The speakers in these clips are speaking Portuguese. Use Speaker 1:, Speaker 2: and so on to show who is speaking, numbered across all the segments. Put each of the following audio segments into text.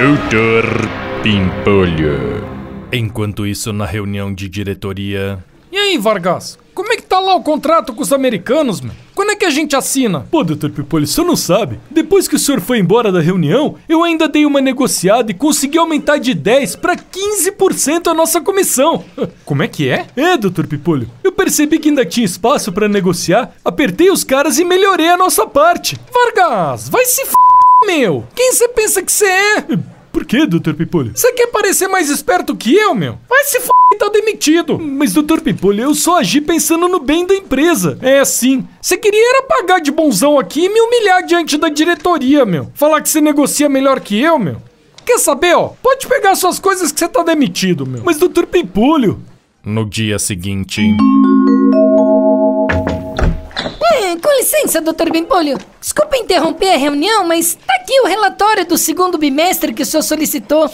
Speaker 1: Doutor Pimpolho. Enquanto isso, na reunião de diretoria. E aí, Vargas? Como é que tá lá o contrato com os americanos, meu? Quando é que a gente assina? Pô, doutor Pipoli, o senhor não sabe. Depois que o senhor foi embora da reunião, eu ainda dei uma negociada e consegui aumentar de 10 para 15% a nossa comissão. Como é que é? É, doutor Pipolho. Eu percebi que ainda tinha espaço para negociar, apertei os caras e melhorei a nossa parte. Vargas, vai se f meu? Quem você pensa que você é? Por que, doutor pipolho? Você quer parecer mais esperto que eu, meu? Vai se f*** e tá demitido. Mas, doutor pipolho, eu só agi pensando no bem da empresa. É assim. Você queria era pagar de bonzão aqui e me humilhar diante da diretoria, meu. Falar que você negocia melhor que eu, meu. Quer saber, ó? Pode pegar suas coisas que você tá demitido, meu. Mas, doutor pipolho. No dia seguinte
Speaker 2: com licença, Dr. Bempolho. Desculpa interromper a reunião, mas tá aqui o relatório do segundo bimestre que o senhor solicitou.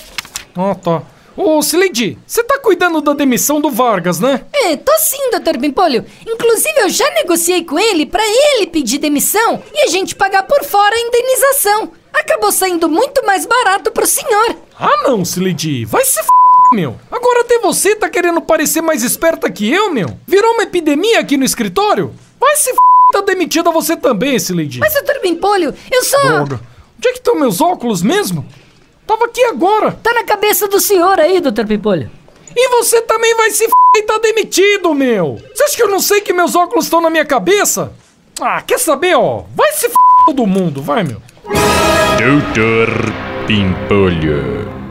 Speaker 1: Ah, tá. Ô, Cileide,
Speaker 2: você tá cuidando da
Speaker 1: demissão do Vargas, né?
Speaker 2: É, tô sim, Dr. Bimpolho. Inclusive, eu já negociei com ele para ele pedir demissão e a gente pagar por fora a indenização. Acabou saindo muito mais barato pro senhor.
Speaker 1: Ah, não, Cileide. Vai se f... meu.
Speaker 2: Agora até você tá querendo
Speaker 1: parecer mais esperta que eu, meu. Virou uma epidemia aqui no escritório? Vai se f demitida você também, Sileidi. Mas doutor
Speaker 2: pimpolho, eu sou...
Speaker 1: Onde é que estão meus óculos mesmo? Tava aqui agora. Tá na cabeça do senhor aí, doutor Pimpolho. E você também vai se f*** e tá demitido, meu. Você acha que eu não sei que meus óculos estão na minha cabeça? Ah, quer saber, ó? Vai se f*** todo mundo, vai, meu.
Speaker 2: Doutor Pimpolho.